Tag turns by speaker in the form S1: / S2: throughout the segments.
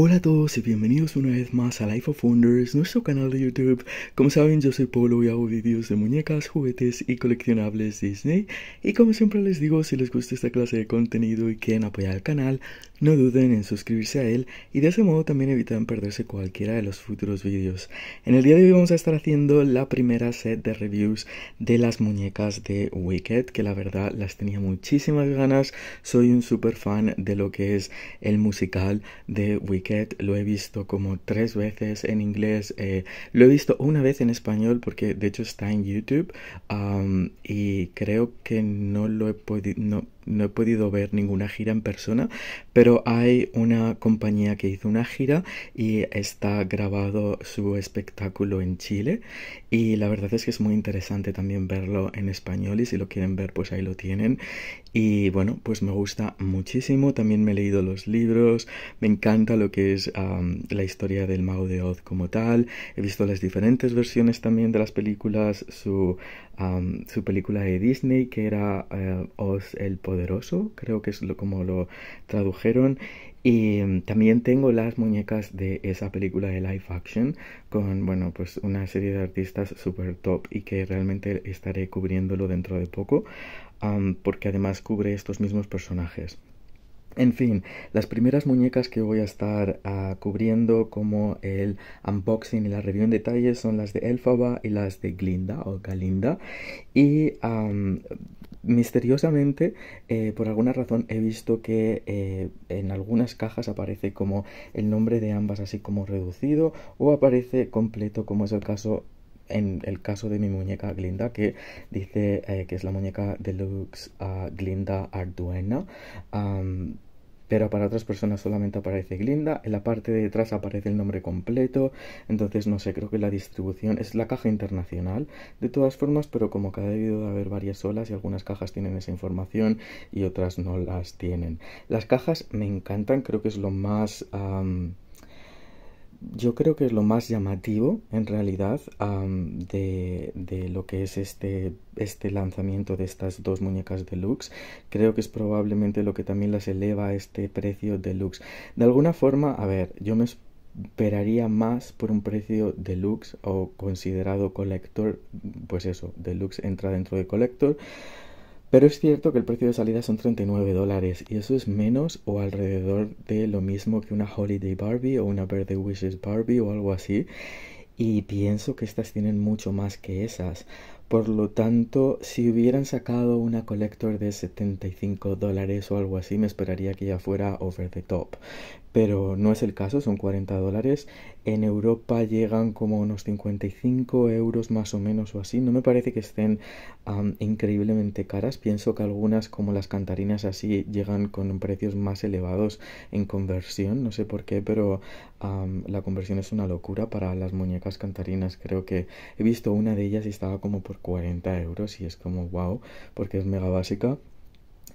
S1: Hola a todos y bienvenidos una vez más a Life of Wonders, nuestro canal de YouTube. Como saben, yo soy Polo y hago vídeos de muñecas, juguetes y coleccionables Disney. Y como siempre les digo, si les gusta esta clase de contenido y quieren apoyar el canal, no duden en suscribirse a él y de ese modo también evitan perderse cualquiera de los futuros vídeos. En el día de hoy vamos a estar haciendo la primera set de reviews de las muñecas de Wicked, que la verdad las tenía muchísimas ganas. Soy un super fan de lo que es el musical de Wicked. Lo he visto como tres veces en inglés, eh, lo he visto una vez en español porque de hecho está en YouTube y creo que no lo he podido no he podido ver ninguna gira en persona, pero hay una compañía que hizo una gira y está grabado su espectáculo en Chile y la verdad es que es muy interesante también verlo en español y si lo quieren ver pues ahí lo tienen y bueno pues me gusta muchísimo, también me he leído los libros, me encanta lo que es la historia del mago de Oz como tal, he visto las diferentes versiones también de las películas, su su película de Disney que era Os eh, Oz el Poderoso, creo que es lo, como lo tradujeron. Y mm, también tengo las muñecas de esa película de live action con, bueno, pues una serie de artistas super top y que realmente estaré cubriéndolo dentro de poco porque además cubre estos mismos personajes. En fin, las primeras muñecas que voy a estar ah, cubriendo como el unboxing y la review en detalle son las de Elfaba y las de Glinda o Galinda. Y misteriosamente, eh, por alguna razón, he visto que eh, en algunas cajas aparece como el nombre de ambas así como reducido o aparece completo como es el caso en el caso de mi muñeca Glinda, que dice eh, que es la muñeca deluxe Lux ah, Glinda Arduena pero para otras personas solamente aparece Glinda, en la parte de detrás aparece el nombre completo, entonces no sé, creo que la distribución es la caja internacional, de todas formas, pero como que ha debido de haber varias olas y algunas cajas tienen esa información y otras no las tienen. Las cajas me encantan, creo que es lo más yo creo que es lo más llamativo en realidad de, de, lo que es este, este lanzamiento de estas dos muñecas deluxe. Creo que es probablemente lo que también las eleva a este precio deluxe. De alguna forma, a ver, yo me esperaría más por un precio deluxe o considerado collector. Pues eso, deluxe entra dentro de collector. Pero es cierto que el precio de salida son 39 dólares y eso es menos o alrededor de lo mismo que una Holiday Barbie o una Birthday Wishes Barbie o algo así. Y pienso que estas tienen mucho más que esas. Por lo tanto, si hubieran sacado una collector de 75 dólares o algo así, me esperaría que ya fuera over the top. Pero no es el caso, son 40 dólares en Europa llegan como unos 55 euros más o menos o así. No me parece que estén increíblemente caras. Pienso que algunas como las cantarinas así llegan con precios más elevados en conversión. No sé por qué, pero la conversión es una locura para las muñecas cantarinas. Creo que he visto una de ellas y estaba como por 40 euros y es como wow porque es mega básica.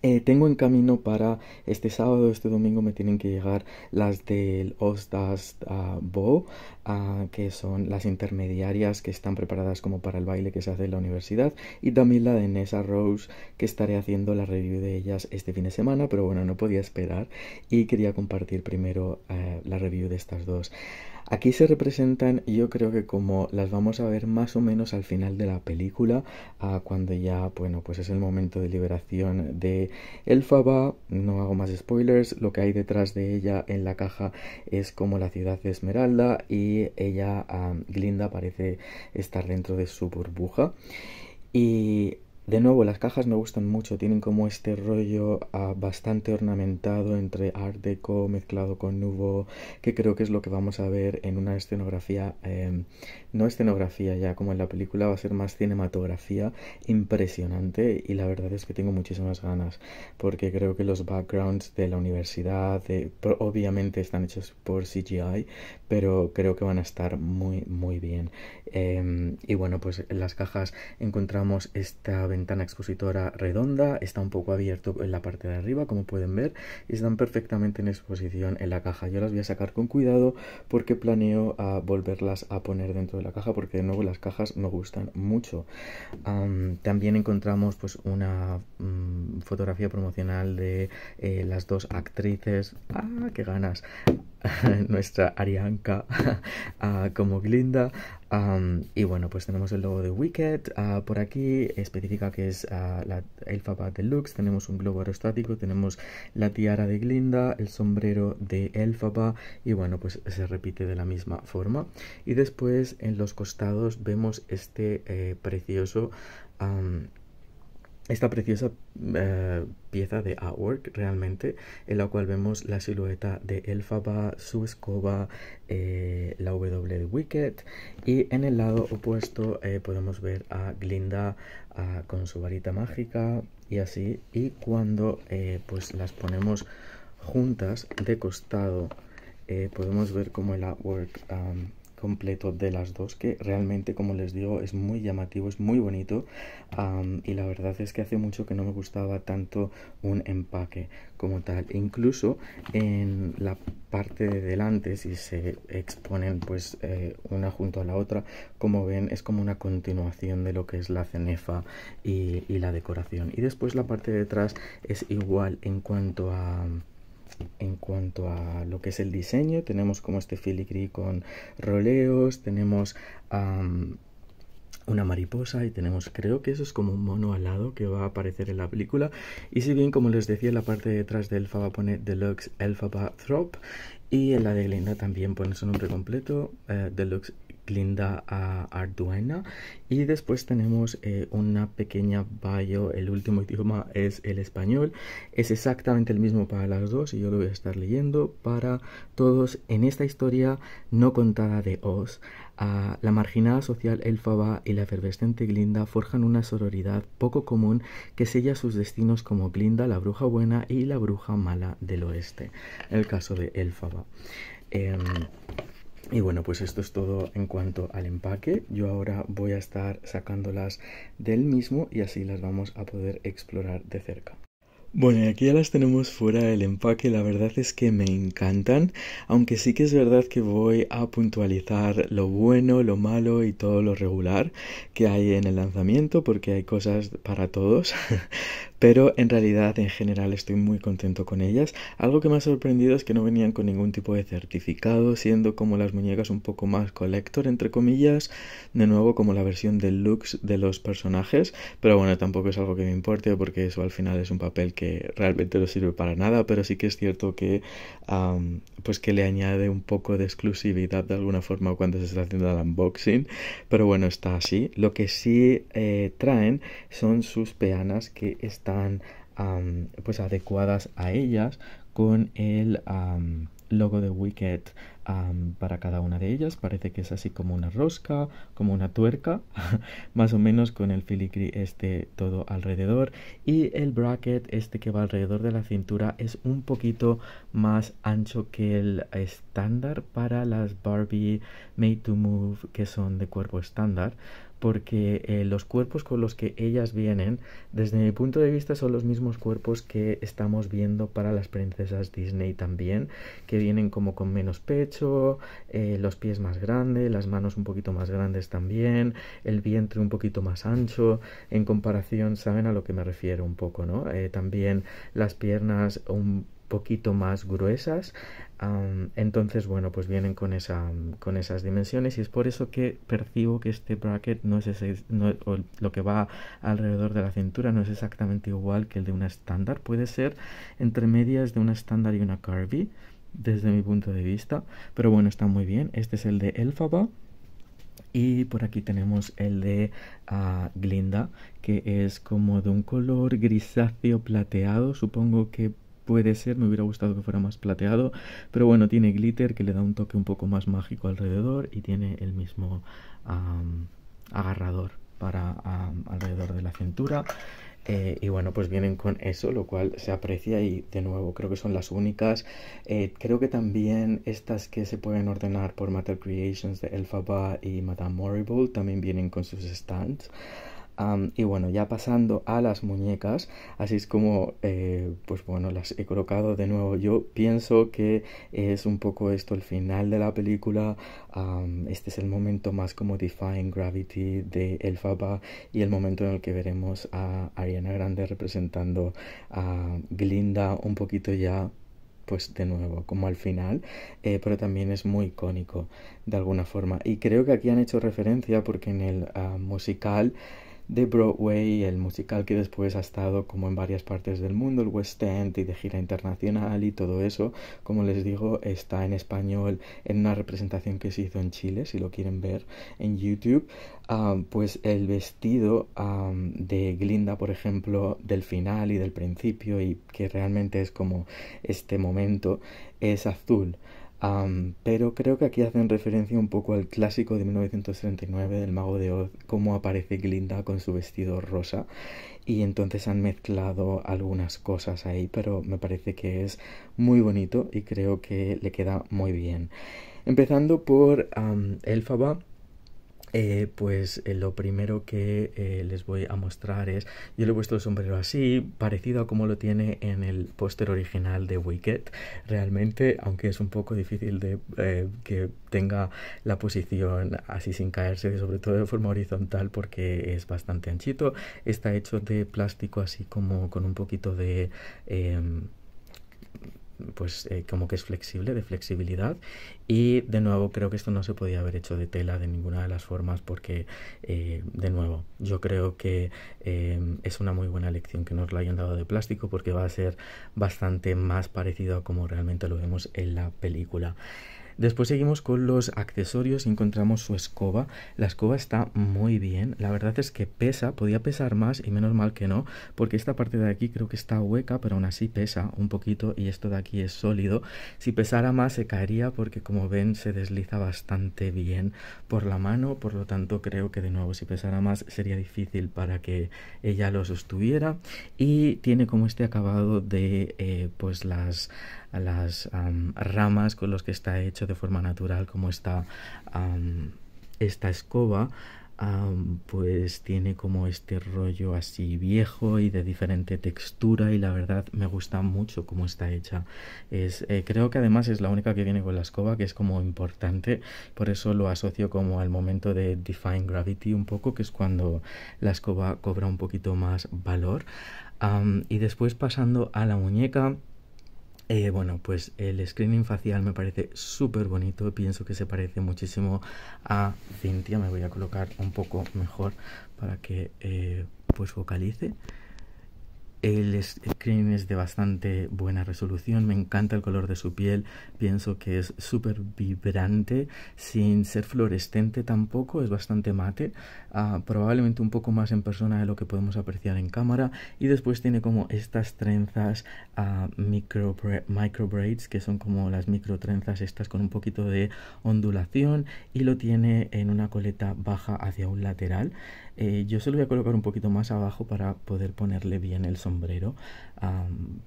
S1: Eh, tengo en camino para este sábado, este domingo me tienen que llegar las del Ostas Bow, ah, Bo, ah, que son las intermediarias que están preparadas como para el baile que se hace en la universidad, y también la de Nessa Rose, que estaré haciendo la review de ellas este fin de semana, pero bueno, no podía esperar y quería compartir primero eh, la review de estas dos. Aquí se representan, yo creo que como las vamos a ver más o menos al final de la película, cuando ya, bueno, pues es el momento de liberación de Elfaba, no hago más spoilers, lo que hay detrás de ella en la caja es como la ciudad de Esmeralda y ella, Glinda, parece estar dentro de su burbuja. Y de nuevo, las cajas me gustan mucho, tienen como este rollo ah, bastante ornamentado entre art deco mezclado con nubo, que creo que es lo que vamos a ver en una escenografía, em, no escenografía ya, como en la película va a ser más cinematografía impresionante y la verdad es que tengo muchísimas ganas, porque creo que los backgrounds de la universidad obviamente están hechos por CGI, pero creo que van a estar muy, muy bien. Em, y bueno, pues en las cajas encontramos esta ventana expositora redonda, está un poco abierto en la parte de arriba, como pueden ver, y están perfectamente en exposición en la caja. Yo las voy a sacar con cuidado porque planeo ah, volverlas a poner dentro de la caja, porque de nuevo las cajas me gustan mucho. también encontramos pues una mm, fotografía promocional de eh, las dos actrices. ¡Ah, qué ganas! nuestra Arianka ah, como Glinda. y bueno, pues tenemos el logo de Wicked. Ah, por aquí especifica que es ah, la Elfaba Deluxe. Tenemos un globo aerostático, tenemos la tiara de Glinda, el sombrero de Elfaba. Y bueno, pues se repite de la misma forma. Y después en los costados vemos este eh, precioso esta preciosa eh, pieza de artwork realmente en la cual vemos la silueta de Elfaba, su escoba, eh, la W de Wicket y en el lado opuesto eh, podemos ver a Glinda ah, con su varita mágica y así y cuando pues las ponemos juntas de costado podemos ver como el artwork completo de las dos que realmente como les digo es muy llamativo es muy bonito y la verdad es que hace mucho que no me gustaba tanto un empaque como tal incluso en la parte de delante si se exponen pues eh, una junto a la otra como ven es como una continuación de lo que es la cenefa y, y la decoración y después la parte de atrás es igual en cuanto a en cuanto a lo que es el diseño, tenemos como este filigree con roleos, tenemos una mariposa y tenemos, creo que eso es como un mono alado que va a aparecer en la película. Y si bien, como les decía, en la parte de detrás de Elfaba pone Deluxe Elfaba Throp y en la de Glinda también pone su nombre completo, eh, Deluxe Deluxe Glinda a Arduena y después tenemos eh, una pequeña bio el último idioma es el español es exactamente el mismo para las dos y yo lo voy a estar leyendo para todos en esta historia no contada de Oz ah, la marginada social Elfaba y la efervescente Glinda forjan una sororidad poco común que sella sus destinos como Glinda, la bruja buena y la bruja mala del oeste. el caso de Elfaba. Em, y bueno, pues esto es todo en cuanto al empaque. Yo ahora voy a estar sacándolas del mismo y así las vamos a poder explorar de cerca. Bueno, y aquí ya las tenemos fuera del empaque, la verdad es que me encantan, aunque sí que es verdad que voy a puntualizar lo bueno, lo malo y todo lo regular que hay en el lanzamiento, porque hay cosas para todos, pero en realidad en general estoy muy contento con ellas. Algo que me ha sorprendido es que no venían con ningún tipo de certificado, siendo como las muñecas un poco más collector, entre comillas, de nuevo como la versión deluxe de los personajes, pero bueno, tampoco es algo que me importe porque eso al final es un papel que realmente no sirve para nada, pero sí que es cierto que pues que le añade un poco de exclusividad de alguna forma cuando se está haciendo el unboxing, pero bueno, está así. Lo que sí eh, traen son sus peanas que están pues adecuadas a ellas con el logo de Wicked para cada una de ellas. Parece que es así como una rosca, como una tuerca, más o menos con el filigree este todo alrededor. Y el bracket este que va alrededor de la cintura es un poquito más ancho que el estándar para las Barbie Made to Move que son de cuerpo estándar porque eh, los cuerpos con los que ellas vienen, desde mi punto de vista, son los mismos cuerpos que estamos viendo para las princesas Disney también, que vienen como con menos pecho, eh, los pies más grandes, las manos un poquito más grandes también, el vientre un poquito más ancho, en comparación, saben a lo que me refiero un poco, ¿no? Eh, también las piernas un poquito más gruesas entonces bueno pues vienen con esa con esas dimensiones y es por eso que percibo que este bracket no es lo que va alrededor de la cintura no es exactamente igual que el de una estándar puede ser entre medias de una estándar y una curvy desde mi punto de vista pero bueno está muy bien este es el de Elfaba, y por aquí tenemos el de ah, Glinda, que es como de un color grisáceo plateado. Supongo que puede ser, me hubiera gustado que fuera más plateado, pero bueno, tiene glitter que le da un toque un poco más mágico alrededor y tiene el mismo agarrador para alrededor de la cintura. Eh, y bueno, pues vienen con eso, lo cual se aprecia y de nuevo creo que son las únicas. Eh, creo que también estas que se pueden ordenar por Matter Creations de Elphaba y Madame Morrible también vienen con sus stands y bueno, ya pasando a las muñecas, así es como, eh, pues bueno, las he colocado de nuevo. Yo pienso que es un poco esto el final de la película. este es el momento más como define Gravity de el Elfaba y el momento en el que veremos a Ariana Grande representando a Glinda un poquito ya pues de nuevo, como al final, eh, pero también es muy icónico de alguna forma. Y creo que aquí han hecho referencia porque en el ah, musical de Broadway, el musical que después ha estado como en varias partes del mundo, el West End y de gira internacional y todo eso, como les digo, está en español en una representación que se hizo en Chile, si lo quieren ver en YouTube, ah, pues el vestido ah, de Glinda, por ejemplo, del final y del principio y que realmente es como este momento, es azul pero creo que aquí hacen referencia un poco al clásico de 1939 del Mago de Oz, cómo aparece Glinda con su vestido rosa. Y entonces han mezclado algunas cosas ahí, pero me parece que es muy bonito y creo que le queda muy bien. Empezando por Elfaba eh, pues eh, lo primero que eh, les voy a mostrar es, yo le he puesto el sombrero así, parecido a como lo tiene en el póster original de Wicked, realmente, aunque es un poco difícil de que tenga la posición así sin caerse, sobre todo de forma horizontal porque es bastante anchito, está hecho de plástico así como con un poquito de em, pues eh, como que es flexible, de flexibilidad. Y de nuevo creo que esto no se podía haber hecho de tela de ninguna de las formas porque, eh, de nuevo, yo creo que eh, es una muy buena lección que nos lo hayan dado de plástico porque va a ser bastante más parecido a como realmente lo vemos en la película. Después seguimos con los accesorios y encontramos su escoba. La escoba está muy bien. La verdad es que pesa, podía pesar más y menos mal que no, porque esta parte de aquí creo que está hueca, pero aún así pesa un poquito y esto de aquí es sólido. Si pesara más se caería porque como ven se desliza bastante bien por la mano, por lo tanto creo que de nuevo si pesara más sería difícil para que ella lo sostuviera y tiene como este acabado de eh, pues las, las ramas con los que está hecho de forma natural como está esta escoba, pues tiene como este rollo así viejo y de diferente textura y la verdad me gusta mucho cómo está hecha. Es, eh, creo que además es la única que viene con la escoba que es como importante, por eso lo asocio como al momento de Define Gravity un poco, que es cuando la escoba cobra un poquito más valor. y después pasando a la muñeca. Eh, bueno, pues el screening facial me parece súper bonito, pienso que se parece muchísimo a Cintia, me voy a colocar un poco mejor para que eh, pues vocalice. El, screen es de bastante buena resolución, me encanta el color de su piel, pienso que es súper vibrante, sin ser fluorescente tampoco, es bastante mate, ah, probablemente un poco más en persona de lo que podemos apreciar en cámara, y después tiene como estas trenzas ah, micro, micro, braids, que son como las micro trenzas estas con un poquito de ondulación, y lo tiene en una coleta baja hacia un lateral. Eh, yo se lo voy a colocar un poquito más abajo para poder ponerle bien el sombrero.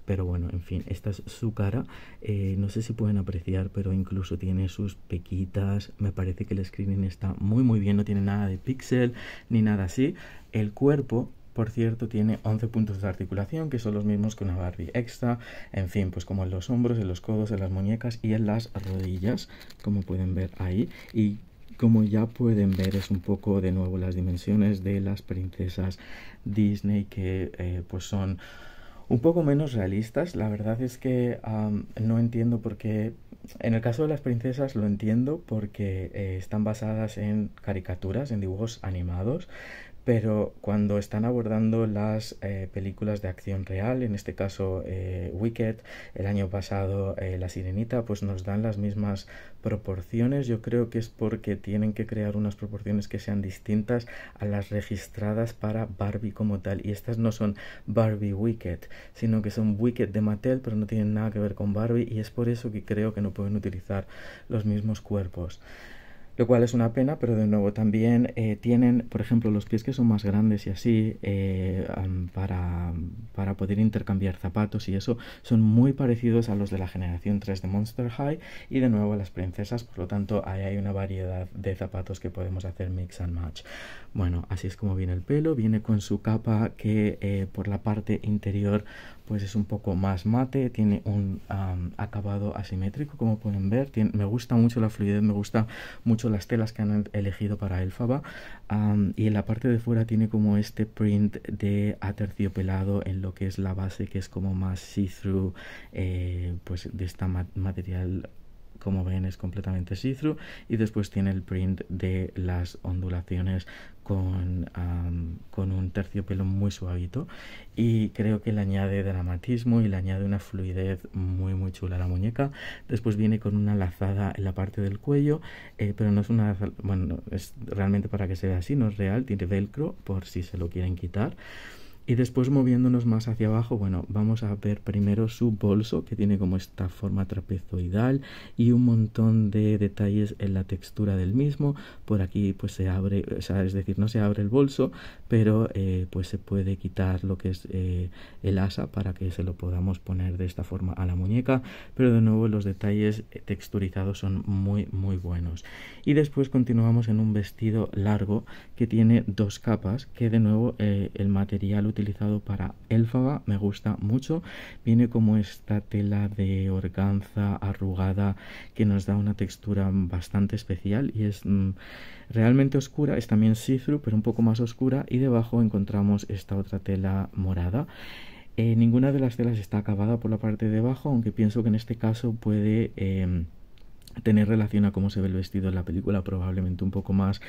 S1: pero bueno, en fin, esta es su cara. Eh, no sé si pueden apreciar, pero incluso tiene sus pequitas. Me parece que el screening está muy muy bien, no tiene nada de pixel ni nada así. El cuerpo por cierto, tiene 11 puntos de articulación, que son los mismos que una Barbie extra, en fin, pues como en los hombros, en los codos, en las muñecas y en las rodillas, como pueden ver ahí. Y como ya pueden ver es un poco de nuevo las dimensiones de las princesas Disney que eh, pues son un poco menos realistas. La verdad es que no entiendo por qué... En el caso de las princesas lo entiendo porque eh, están basadas en caricaturas, en dibujos animados pero cuando están abordando las eh, películas de acción real, en este caso eh, Wicked, el año pasado eh, La Sirenita, pues nos dan las mismas proporciones. Yo creo que es porque tienen que crear unas proporciones que sean distintas a las registradas para Barbie como tal. Y estas no son Barbie Wicked, sino que son Wicked de Mattel, pero no tienen nada que ver con Barbie y es por eso que creo que no pueden utilizar los mismos cuerpos lo cual es una pena, pero de nuevo también eh, tienen, por ejemplo, los pies que son más grandes y así, eh, para, poder intercambiar zapatos y eso, son muy parecidos a los de la generación 3 de Monster High y de nuevo a las princesas, por lo tanto ahí hay una variedad de zapatos que podemos hacer mix and match. Bueno, así es como viene el pelo, viene con su capa que eh, por la parte interior pues es un poco más mate, tiene un acabado asimétrico, como pueden ver. me gusta mucho la fluidez, me gusta mucho las telas que han e-, elegido para el y en la parte de fuera tiene como este print de aterciopelado en lo que es la base, que es como más see-through, eh, pues de esta material como ven es completamente see y después tiene el print de las ondulaciones con, un terciopelo muy suavito y creo que le añade dramatismo y le añade una fluidez muy muy chula a la muñeca después viene con una lazada en la parte del cuello eh, pero no es una bueno es realmente para que se vea así no es real tiene velcro por si se lo quieren quitar y después moviéndonos más hacia abajo, bueno, vamos a ver primero su bolso que tiene como esta forma trapezoidal y un montón de detalles en la textura del mismo. Por aquí pues se abre, o sea, es decir, no se abre el bolso, pero eh, pues se puede quitar lo que es eh, el asa para que se lo podamos poner de esta forma a la muñeca. Pero de nuevo los detalles eh, texturizados son muy muy buenos. Y después continuamos en un vestido largo que tiene dos capas que de nuevo el material utilizado para Elfaba, me gusta mucho. Viene como esta tela de organza arrugada que nos da una textura bastante especial y es mm, realmente oscura, es también see-through, pero un poco más oscura. Y debajo encontramos esta otra tela morada. Eh, ninguna de las telas está acabada por la parte de abajo, aunque pienso que en este caso puede... Em, tener relación a cómo se ve el vestido en la película, probablemente un poco más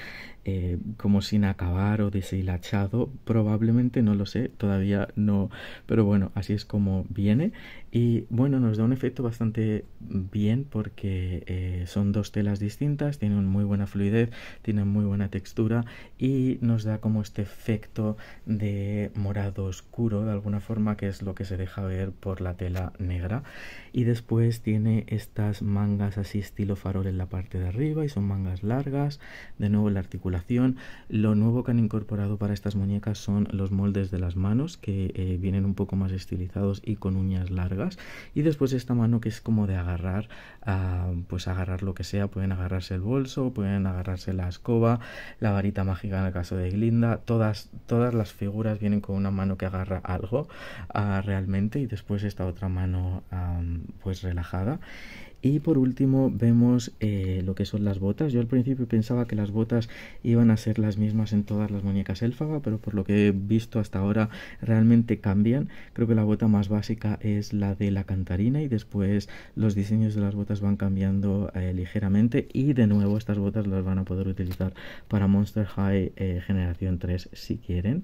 S1: eh, como sin acabar o deshilachado, probablemente no lo sé, todavía no, pero bueno, así es como viene y bueno, nos da un efecto bastante bien porque eh, son dos telas distintas, tienen muy buena fluidez, tienen muy buena textura y nos da como este efecto de morado oscuro de alguna forma que es lo que se deja ver por la tela negra y después tiene estas mangas así estilo farol en la parte de arriba y son mangas largas. De nuevo la articulación. Lo nuevo que han incorporado para estas muñecas son los moldes de las manos que eh, vienen un poco más estilizados y con uñas largas. Y después esta mano que es como de agarrar, ah, pues agarrar lo que sea. Pueden agarrarse el bolso, pueden agarrarse la escoba, la varita mágica en el caso de Glinda. Todas, todas las figuras vienen con una mano que agarra algo ah, realmente y después esta otra mano pues relajada. Y por último vemos eh, lo que son las botas. Yo al principio pensaba que las botas iban a ser las mismas en todas las muñecas élfaga, pero por lo que he visto hasta ahora realmente cambian. Creo que la bota más básica es la de la cantarina y después los diseños de las botas van cambiando eh, ligeramente y de nuevo estas botas las van a poder utilizar para Monster High eh, Generación 3 si quieren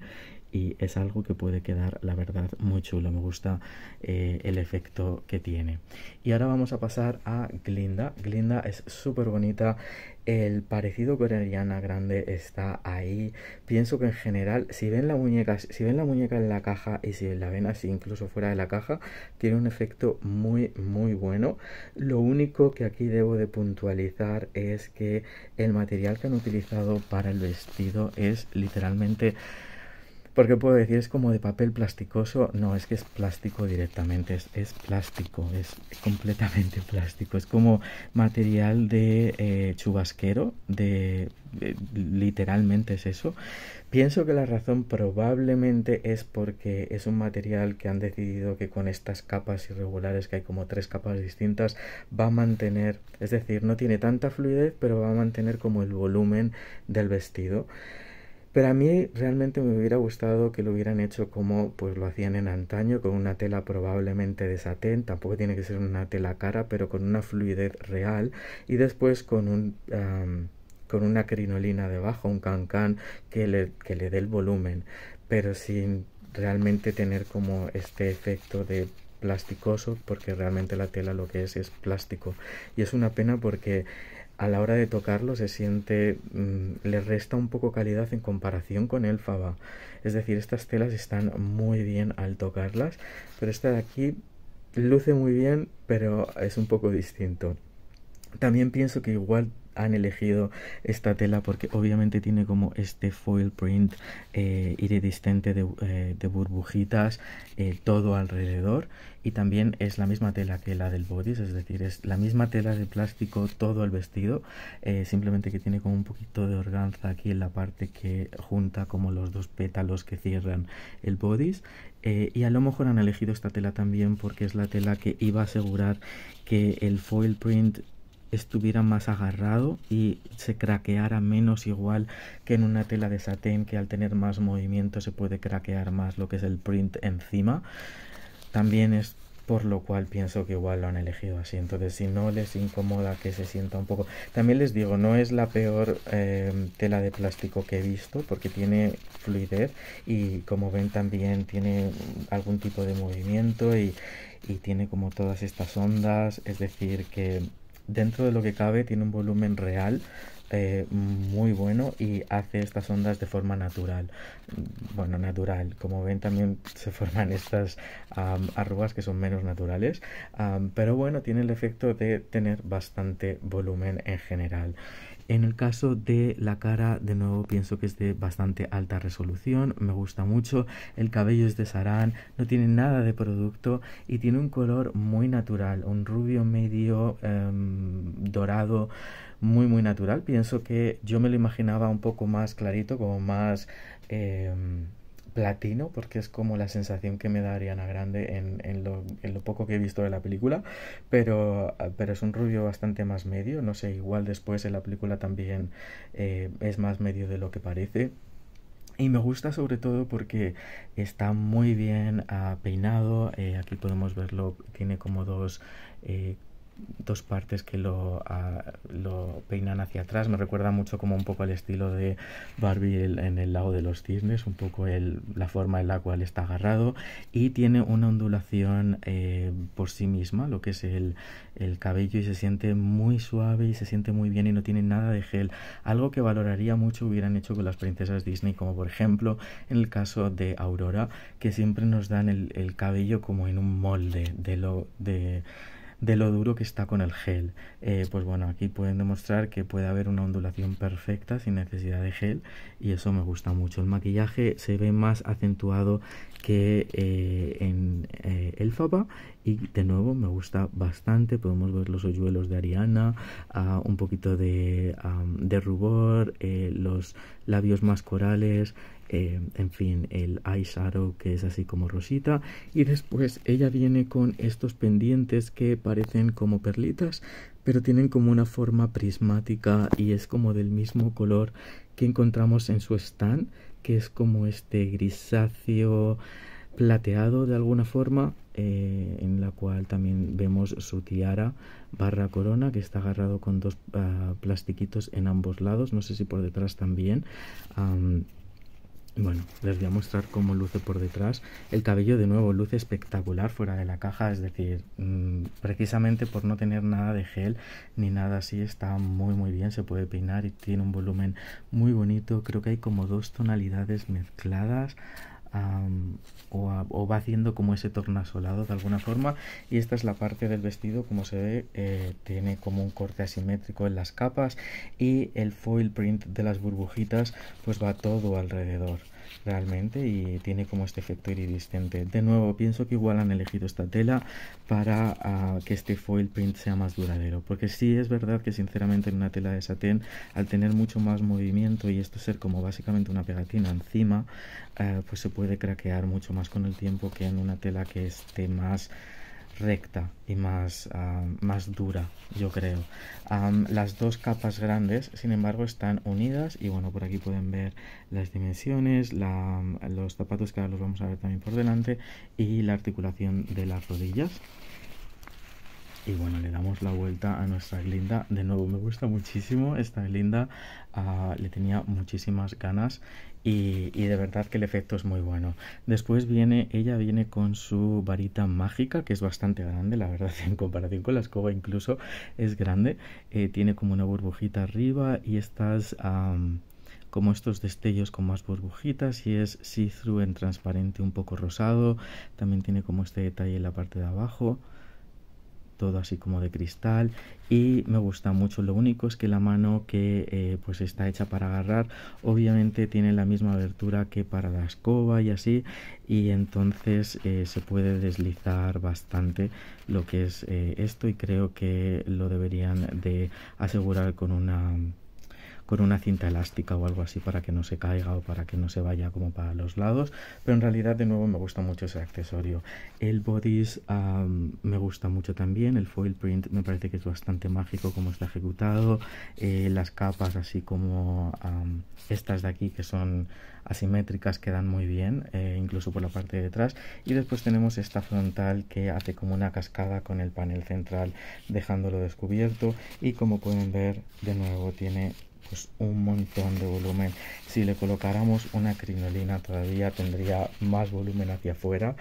S1: y es algo que puede quedar la verdad muy chulo me gusta eh, el efecto que tiene y ahora vamos a pasar a Glinda Glinda es súper bonita el parecido con Ariana Grande está ahí. Pienso que en general, si ven la muñeca, si ven la muñeca en la caja y si la ven así incluso fuera de la caja, tiene un efecto muy muy bueno. Lo único que aquí debo de puntualizar es que el material que han utilizado para el vestido es literalmente porque puedo decir, es como de papel plasticoso. No, es que es plástico directamente, es, plástico, es completamente plástico. Es como material de eh, chubasquero, de eh, literalmente es eso. Pienso que la razón probablemente es porque es un material que han decidido que con estas capas irregulares, que hay como tres capas distintas, va a mantener, es decir, no tiene tanta fluidez, pero va a mantener como el volumen del vestido. Pero a mí realmente me hubiera gustado que lo hubieran hecho como pues lo hacían en antaño, con una tela probablemente de satén, tampoco tiene que ser una tela cara, pero con una fluidez real y después con un... con una crinolina debajo, un cancán que le, que le dé el volumen, pero sin realmente tener como este efecto de plasticoso, porque realmente la tela lo que es es plástico. Y es una pena porque a la hora de tocarlo se siente, mm, le resta un poco calidad en comparación con el fava. Es decir, estas telas están muy bien al tocarlas, pero esta de aquí luce muy bien, pero es un poco distinto. También pienso que igual han elegido esta tela porque obviamente tiene como este foil print eh, eh de, burbujitas eh, todo alrededor y también es la misma tela que la del bodice, es decir, es la misma tela de plástico todo el vestido, eh, simplemente que tiene como un poquito de organza aquí en la parte que junta como los dos pétalos que cierran el bodice y a lo mejor han elegido esta tela también porque es la tela que iba a asegurar que el foil print estuviera más agarrado y se craqueara menos igual que en una tela de satén que al tener más movimiento se puede craquear más lo que es el print encima. También es por lo cual pienso que igual lo han elegido así. Entonces, si no les incomoda que se sienta un poco. También les digo, no es la peor em, tela de plástico que he visto porque tiene fluidez y como ven también tiene algún tipo de movimiento y, y tiene como todas estas ondas. Es decir, que dentro de lo que cabe tiene un volumen real eh, muy bueno y hace estas ondas de forma natural. Bueno, natural. Como ven también se forman estas arrugas que son menos naturales. pero bueno, tiene el efecto de tener bastante volumen en general. En el caso de la cara, de nuevo pienso que es de bastante alta resolución, me gusta mucho, el cabello es de sarán, no tiene nada de producto y tiene un color muy natural, un rubio medio em, dorado muy muy natural. Pienso que yo me lo imaginaba un poco más clarito, como más... Em, platino, porque es como la sensación que me da Ariana Grande en, lo, poco que he visto de la película, pero, ah, pero es un rubio bastante más medio, no sé, igual después en la película también eh, es más medio de lo que parece. Y me gusta sobre todo porque está muy bien ah, peinado, eh, aquí podemos verlo, tiene como dos... Eh, dos partes que lo, lo, peinan hacia atrás. Me recuerda mucho como un poco el estilo de Barbie en el lago de los cisnes, un poco el, la forma en la cual está agarrado y tiene una ondulación eh, por sí misma, lo que es el, el, cabello y se siente muy suave y se siente muy bien y no tiene nada de gel. Algo que valoraría mucho hubieran hecho con las princesas Disney, como por ejemplo en el caso de Aurora, que siempre nos dan el, cabello como en un molde de lo de de lo duro que está con el gel. Eh, pues bueno, aquí pueden demostrar que puede haber una ondulación perfecta sin necesidad de gel y eso me gusta mucho. El maquillaje se ve más acentuado que eh, en eh, el y de nuevo me gusta bastante podemos ver los hoyuelos de Ariana ah, un poquito de, rubor eh, los labios más corales eh, en fin el eyeshadow que es así como rosita y después ella viene con estos pendientes que parecen como perlitas pero tienen como una forma prismática y es como del mismo color que encontramos en su stand que es como este grisáceo plateado de alguna forma, eh, en la cual también vemos su tiara barra corona que está agarrado con dos ah, plastiquitos en ambos lados, no sé si por detrás también. Bueno, les voy a mostrar cómo luce por detrás. El cabello de nuevo luce espectacular fuera de la caja, es decir, mm, precisamente por no tener nada de gel ni nada así, está muy muy bien, se puede peinar y tiene un volumen muy bonito. Creo que hay como dos tonalidades mezcladas o, va haciendo como ese tornasolado de alguna forma y esta es la parte del vestido como se ve eh, tiene como un corte asimétrico en las capas y el foil print de las burbujitas pues va todo alrededor realmente y tiene como este efecto iridiscente. De nuevo, pienso que igual han elegido esta tela para ah, que este foil print sea más duradero, porque sí es verdad que sinceramente en una tela de satén, al tener mucho más movimiento y esto ser como básicamente una pegatina encima, eh, pues se puede craquear mucho más con el tiempo que en una tela que esté más recta y más, ah, más dura, yo creo. las dos capas grandes, sin embargo, están unidas y bueno, por aquí pueden ver las dimensiones, los zapatos que ahora los vamos a ver también por delante y la articulación de las rodillas y bueno le damos la vuelta a nuestra glinda de nuevo me gusta muchísimo esta glinda ah, le tenía muchísimas ganas y, de verdad que el efecto es muy bueno después viene ella viene con su varita mágica que es bastante grande la verdad en comparación con la escoba incluso es grande eh, tiene como una burbujita arriba y estas como estos destellos con más burbujitas y es see-through en transparente un poco rosado. También tiene como este detalle en la parte de abajo todo así como de cristal y me gusta mucho lo único es que la mano que eh, pues está hecha para agarrar obviamente tiene la misma abertura que para la escoba y así y entonces eh, se puede deslizar bastante lo que es eh, esto y creo que lo deberían de asegurar con una con una cinta elástica o algo así para que no se caiga o para que no se vaya como para los lados pero en realidad de nuevo me gusta mucho ese accesorio el bodys me gusta mucho también el foil print me parece que es bastante mágico como está ejecutado eh, las capas así como estas de aquí que son asimétricas quedan muy bien eh, incluso por la parte de atrás y después tenemos esta frontal que hace como una cascada con el panel central dejándolo descubierto y como pueden ver de nuevo tiene pues un montón de volumen si le colocáramos una crinolina todavía tendría más volumen hacia afuera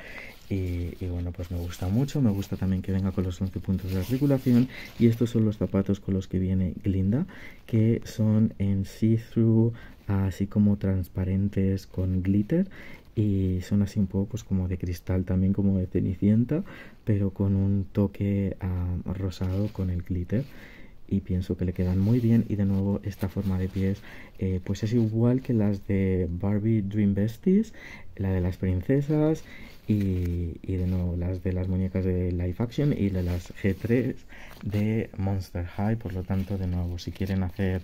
S1: y, bueno pues me gusta mucho me gusta también que venga con los 11 puntos de articulación y estos son los zapatos con los que viene Glinda que son en see-through así como transparentes con glitter y son así un poco pues, como de cristal también como de cenicienta pero con un toque ah, rosado con el glitter y pienso que le quedan muy bien y de nuevo esta forma de pies eh, pues es igual que las de Barbie Dream Besties, la de las princesas y, y, de nuevo las de las muñecas de Life Action y de las G3 de Monster High, por lo tanto de nuevo si quieren hacer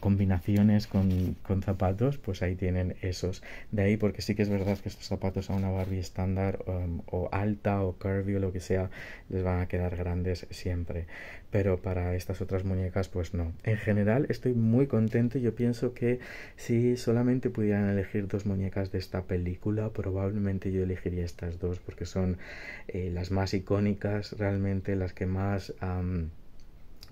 S1: combinaciones con, zapatos, pues ahí tienen esos. De ahí, porque sí que es verdad que estos zapatos a una Barbie estándar o alta o curvy o lo que sea, les van a quedar grandes siempre. Pero para estas otras muñecas, pues no. En general, estoy muy contento. Yo pienso que si solamente pudieran elegir dos muñecas de esta película, probablemente yo elegiría estas dos, porque son eh, las más icónicas, realmente las que más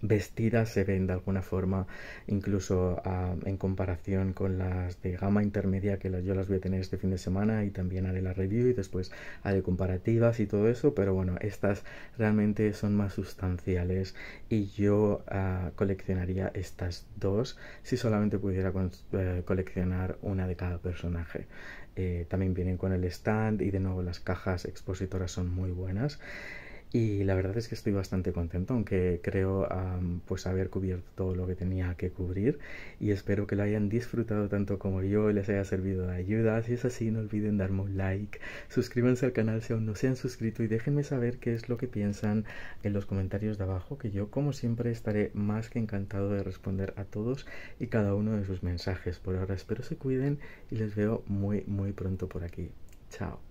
S1: vestidas se ven de alguna forma incluso ah, en comparación con las de gama intermedia que las, yo las voy a tener este fin de semana y también haré la review y después haré comparativas y todo eso pero bueno estas realmente son más sustanciales y yo ah, coleccionaría estas dos si solamente pudiera eh, coleccionar una de cada personaje eh, también vienen con el stand y de nuevo las cajas expositoras son muy buenas y la verdad es que estoy bastante contento, aunque creo pues haber cubierto todo lo que tenía que cubrir y espero que lo hayan disfrutado tanto como yo, les haya servido de ayuda. Si es así, no olviden darme un like, suscríbanse al canal si aún no se han suscrito y déjenme saber qué es lo que piensan en los comentarios de abajo, que yo como siempre estaré más que encantado de responder a todos y cada uno de sus mensajes. Por ahora espero se cuiden y les veo muy muy pronto por aquí. Chao.